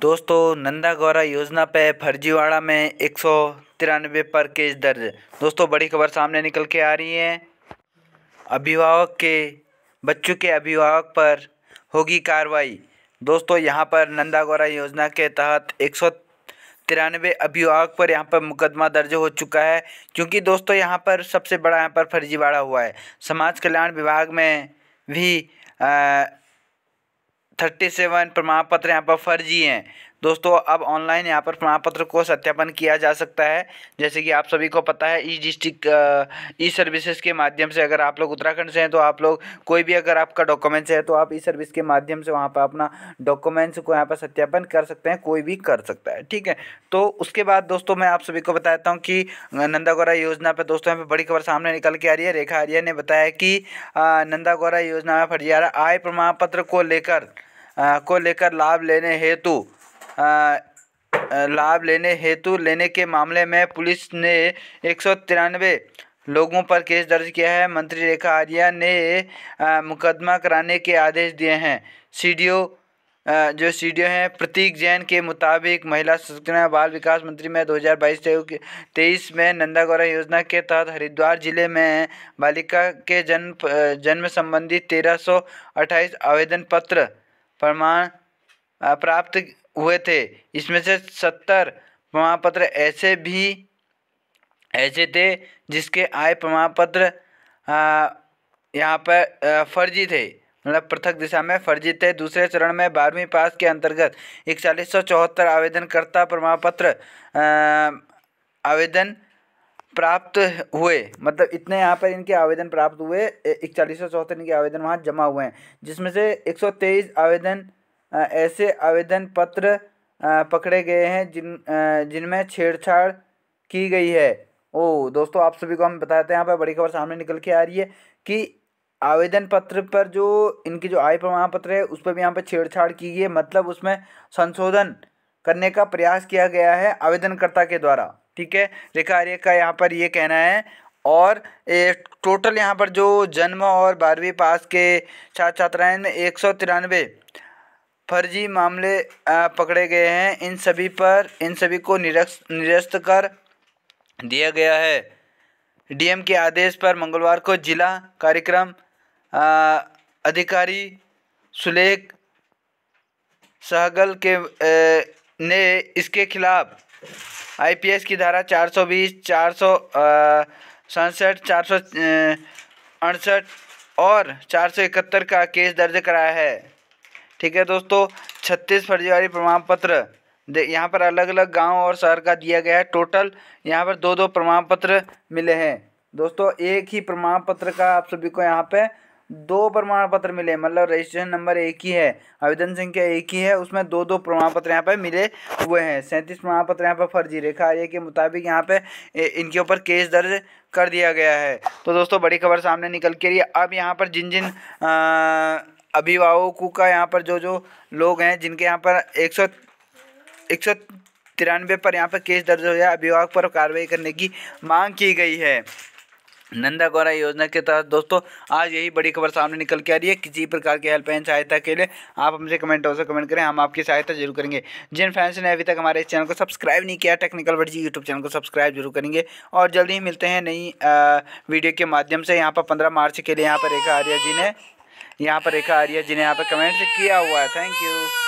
दोस्तों नंदा गौरा योजना पे फर्जीवाड़ा में एक सौ तिरानवे पर केस दर्ज दोस्तों बड़ी खबर सामने निकल के आ रही है अभिभावक के बच्चों के अभिभावक पर होगी कार्रवाई दोस्तों यहाँ पर नंदा गौरा योजना के तहत एक सौ तिरानवे अभिभावक पर यहाँ पर मुकदमा दर्ज हो चुका है क्योंकि दोस्तों यहाँ पर सबसे बड़ा यहाँ पर फर्जीवाड़ा हुआ है समाज कल्याण विभाग में भी आ, थर्टी सेवन प्रमाण पत्र यहाँ पर फर्जी हैं दोस्तों अब ऑनलाइन यहाँ पर प्रमाण पत्र को सत्यापन किया जा सकता है जैसे कि आप सभी को पता है ई डिस्ट्रिक्ट ई सर्विसेज के माध्यम से अगर आप लोग उत्तराखंड से हैं तो आप लोग कोई भी अगर आपका डॉक्यूमेंट्स है तो आप ई सर्विस के माध्यम से वहाँ पर अपना डॉक्यूमेंट्स को यहाँ पर सत्यापन कर सकते हैं कोई भी कर सकता है ठीक है तो उसके बाद दोस्तों मैं आप सभी को बताता हूँ कि नंदागौरा योजना पर दोस्तों यहाँ पर बड़ी खबर सामने निकल के आ रही है रेखा आर्या ने बताया कि नंदागौरा योजना में फरियारा आय प्रमाण पत्र को लेकर को लेकर लाभ लेने हेतु लाभ लेने हेतु लेने के मामले में पुलिस ने एक सौ तिरानवे लोगों पर केस दर्ज किया है मंत्री रेखा आर्या ने मुकदमा कराने के आदेश दिए हैं सीडीओ जो सीडीओ हैं प्रतीक जैन के मुताबिक महिला सशक्तिकरण बाल विकास मंत्री में 2022 तेईस में नंदा गौरा योजना के तहत हरिद्वार जिले में बालिका के जन्म जन्म संबंधी 1328 आवेदन पत्र प्रमाण प्राप्त हुए थे इसमें से सत्तर प्रमाण पत्र ऐसे भी ऐसे थे जिसके आय प्रमाण पत्र यहाँ पर फर्जी थे मतलब पृथक दिशा में फर्जी थे दूसरे चरण में बारहवीं पास के अंतर्गत इकतालीस सौ चौहत्तर आवेदनकर्ता प्रमाण पत्र आवेदन प्राप्त हुए मतलब इतने यहाँ पर इनके आवेदन प्राप्त हुए इकतालीस सौ चौहत्तर इनके आवेदन वहाँ जमा हुए हैं जिसमें से एक सौ तेईस आवेदन ऐसे आवेदन पत्र पकड़े गए हैं जिन जिनमें छेड़छाड़ की गई है ओ दोस्तों आप सभी को हम बताते हैं यहाँ पर बड़ी खबर सामने निकल के आ रही है कि आवेदन पत्र पर जो इनकी जो आय प्रमाण पत्र है उस पर भी यहाँ पर छेड़छाड़ की गई है मतलब उसमें संशोधन करने का प्रयास किया गया है आवेदनकर्ता के द्वारा ठीक है आर्य का यहाँ पर ये कहना है और ए, टोटल यहाँ पर जो जन्म और बारहवीं पास के छात्र छात्राएं में एक सौ तिरानवे फर्जी मामले पकड़े गए हैं इन सभी पर इन सभी को निरस्त निरस्त कर दिया गया है डीएम के आदेश पर मंगलवार को जिला कार्यक्रम अधिकारी सुलेख सहगल के ने इसके खिलाफ आईपीएस की धारा 420, सौ सड़सठ चार सौ अड़सठ और चार सौ इकहत्तर का केस दर्ज कराया है ठीक है दोस्तों छत्तीस फर्जीवाड़ी प्रमाण पत्र यहाँ पर अलग अलग गांव और शहर का दिया गया है टोटल यहाँ पर दो दो प्रमाण पत्र मिले हैं दोस्तों एक ही प्रमाण पत्र का आप सभी को यहाँ पे दो प्रमाण पत्र मिले मतलब रजिस्ट्रेशन नंबर एक ही है आवेदन संख्या एक ही है उसमें दो दो प्रमाण पत्र यहाँ पे मिले हुए हैं सैंतीस प्रमाण पत्र यहाँ पर फर्जी रेखा आर्य के मुताबिक यहाँ पे इनके ऊपर केस दर्ज कर दिया गया है तो दोस्तों बड़ी खबर सामने निकल के रही अब यहाँ पर जिन जिन आ, अभिभावकों का यहाँ पर जो जो लोग हैं जिनके यहाँ पर एक सौ एक सौ तिरानवे पर यहाँ पर केस दर्ज हो गया अभिभावक पर कार्रवाई करने की मांग की गई है नंदा गौरा योजना के तहत दोस्तों आज यही बड़ी खबर सामने निकल के आ रही है किसी प्रकार की हेल्पलाइन सहायता के लिए आप हमसे कमेंट से कमेंट करें हम आपकी सहायता जरूर करेंगे जिन फैंस ने अभी तक हमारे इस चैनल को सब्सक्राइब नहीं किया टेक्निकल वर्जी यूट्यूब चैनल को सब्सक्राइब जरूर करेंगे और जल्दी ही मिलते हैं नई वीडियो के माध्यम से यहाँ पर पंद्रह मार्च के लिए यहाँ पर रेखा आर्या जी ने यहाँ पर रेखा आर्या जी ने यहाँ पर कमेंट किया हुआ है थैंक यू